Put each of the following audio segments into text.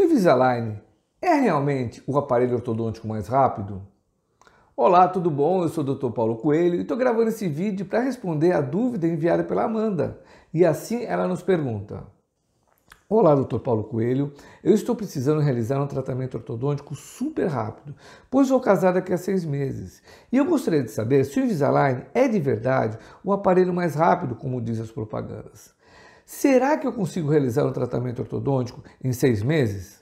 O Invisalign é realmente o aparelho ortodôntico mais rápido? Olá, tudo bom? Eu sou o Dr. Paulo Coelho e estou gravando esse vídeo para responder a dúvida enviada pela Amanda. E assim ela nos pergunta: Olá, Dr. Paulo Coelho. Eu estou precisando realizar um tratamento ortodôntico super rápido, pois vou casar daqui a seis meses. E eu gostaria de saber se o Invisalign é de verdade o aparelho mais rápido, como diz as propagandas. Será que eu consigo realizar um tratamento ortodôntico em seis meses?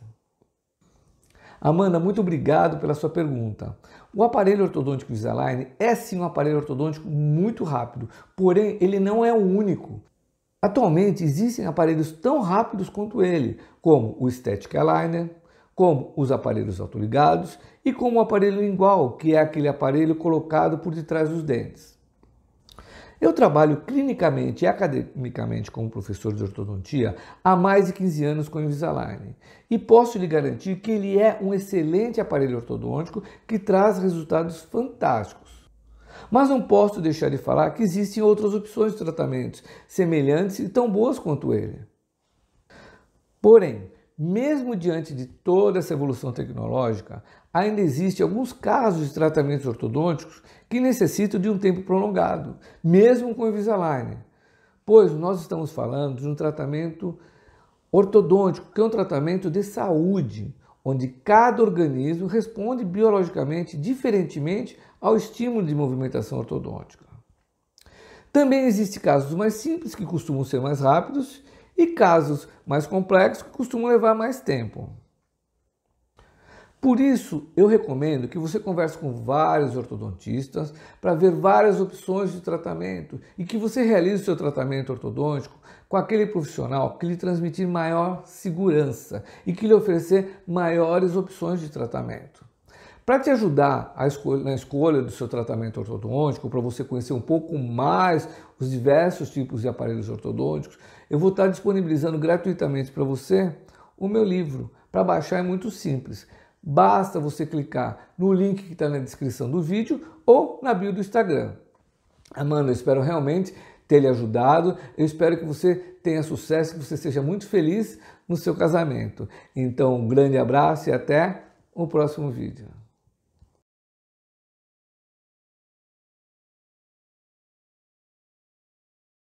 Amanda, muito obrigado pela sua pergunta. O aparelho ortodôntico Invisalign é sim um aparelho ortodôntico muito rápido, porém ele não é o único. Atualmente existem aparelhos tão rápidos quanto ele, como o Static Aligner, como os aparelhos autoligados e como o aparelho lingual, que é aquele aparelho colocado por detrás dos dentes. Eu trabalho clinicamente e academicamente como professor de ortodontia há mais de 15 anos com o Invisalign e posso lhe garantir que ele é um excelente aparelho ortodôntico que traz resultados fantásticos. Mas não posso deixar de falar que existem outras opções de tratamentos semelhantes e tão boas quanto ele. Porém, mesmo diante de toda essa evolução tecnológica, ainda existem alguns casos de tratamentos ortodônticos que necessitam de um tempo prolongado, mesmo com Invisalign, pois nós estamos falando de um tratamento ortodôntico, que é um tratamento de saúde, onde cada organismo responde biologicamente diferentemente ao estímulo de movimentação ortodôntica. Também existem casos mais simples que costumam ser mais rápidos e casos mais complexos que costumam levar mais tempo. Por isso, eu recomendo que você converse com vários ortodontistas para ver várias opções de tratamento e que você realize o seu tratamento ortodôntico com aquele profissional que lhe transmitir maior segurança e que lhe oferecer maiores opções de tratamento. Para te ajudar escolha, na escolha do seu tratamento ortodôntico, para você conhecer um pouco mais os diversos tipos de aparelhos ortodônticos, eu vou estar disponibilizando gratuitamente para você o meu livro. Para baixar é muito simples. Basta você clicar no link que está na descrição do vídeo ou na bio do Instagram. Amanda, eu espero realmente ter lhe ajudado. Eu espero que você tenha sucesso, que você seja muito feliz no seu casamento. Então, um grande abraço e até o próximo vídeo.